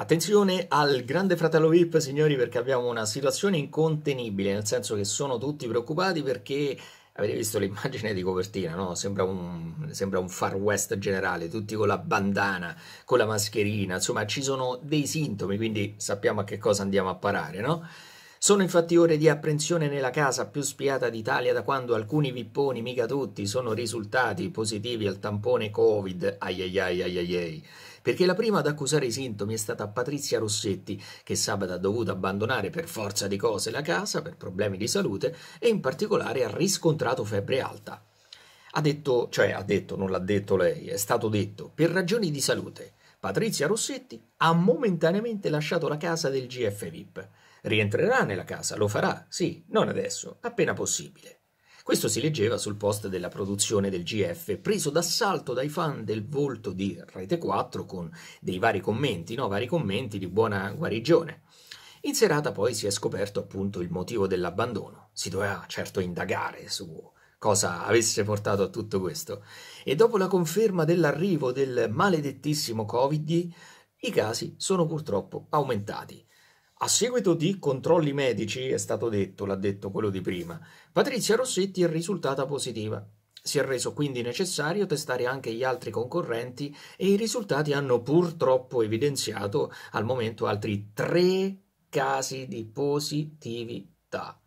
Attenzione al grande fratello VIP, signori, perché abbiamo una situazione incontenibile, nel senso che sono tutti preoccupati perché avete visto l'immagine di copertina, no? Sembra un, sembra un far west generale, tutti con la bandana, con la mascherina, insomma ci sono dei sintomi, quindi sappiamo a che cosa andiamo a parare, no? Sono infatti ore di apprensione nella casa più spiata d'Italia da quando alcuni vipponi, mica tutti, sono risultati positivi al tampone Covid. Aiaiai, aiaiai. Ai perché la prima ad accusare i sintomi è stata Patrizia Rossetti, che sabato ha dovuto abbandonare per forza di cose la casa per problemi di salute e in particolare ha riscontrato febbre alta. Ha detto, cioè ha detto, non l'ha detto lei, è stato detto, per ragioni di salute. Patrizia Rossetti ha momentaneamente lasciato la casa del GF VIP. Rientrerà nella casa, lo farà, sì, non adesso, appena possibile. Questo si leggeva sul post della produzione del GF, preso d'assalto dai fan del volto di Rete 4 con dei vari commenti, no? vari commenti di buona guarigione. In serata poi si è scoperto appunto il motivo dell'abbandono. Si doveva certo indagare su cosa avesse portato a tutto questo. E dopo la conferma dell'arrivo del maledettissimo Covid, i casi sono purtroppo aumentati. A seguito di controlli medici, è stato detto, l'ha detto quello di prima, Patrizia Rossetti è risultata positiva. Si è reso quindi necessario testare anche gli altri concorrenti e i risultati hanno purtroppo evidenziato al momento altri tre casi di positività.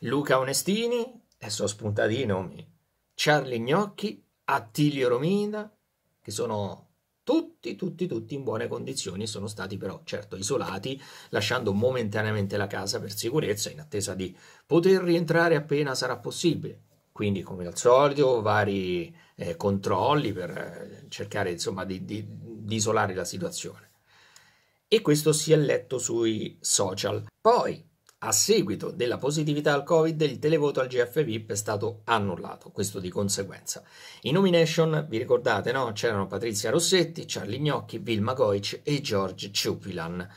Luca Onestini, e sono spuntati i nomi. Charlie Gnocchi, Attilio Romina, che sono tutti, tutti, tutti in buone condizioni, sono stati però certo isolati, lasciando momentaneamente la casa per sicurezza in attesa di poter rientrare appena sarà possibile. Quindi, come al solito, vari eh, controlli per eh, cercare insomma di, di, di isolare la situazione. E questo si è letto sui social. Poi, a seguito della positività al Covid, il televoto al GF VIP è stato annullato, questo di conseguenza. I nomination, vi ricordate, no? C'erano Patrizia Rossetti, Charlie Gnocchi, Vilma Goic e George Ciupilan.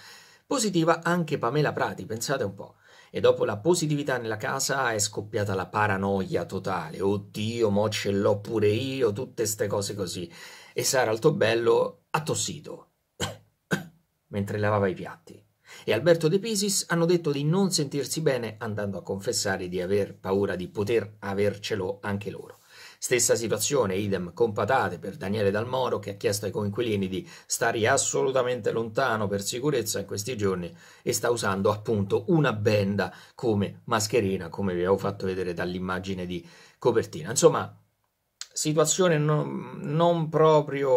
Positiva anche Pamela Prati, pensate un po'. E dopo la positività nella casa è scoppiata la paranoia totale. Oddio, mo ce l'ho pure io, tutte ste cose così. E Sara Altobello ha tossito mentre lavava i piatti e Alberto De Pisis hanno detto di non sentirsi bene andando a confessare di aver paura di poter avercelo anche loro. Stessa situazione, idem con patate per Daniele Dalmoro che ha chiesto ai coinquilini di stare assolutamente lontano per sicurezza in questi giorni e sta usando appunto una benda come mascherina, come vi avevo fatto vedere dall'immagine di copertina. Insomma, situazione non, non, proprio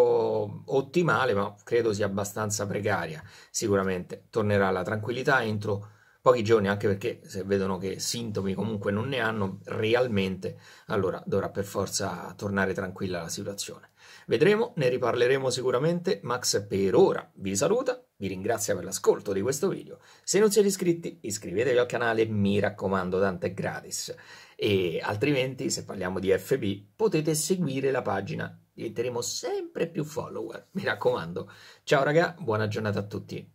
ottimale, ma credo sia abbastanza precaria. Sicuramente tornerà la tranquillità entro pochi giorni, anche perché se vedono che sintomi comunque non ne hanno realmente, allora dovrà per forza tornare tranquilla la situazione. Vedremo, ne riparleremo sicuramente. Max per ora vi saluta, vi ringrazia per l'ascolto di questo video. Se non siete iscritti, iscrivetevi al canale, mi raccomando, tanto è gratis. E altrimenti, se parliamo di FB, potete seguire la pagina, diventeremo sempre più follower. Mi raccomando. Ciao raga, buona giornata a tutti.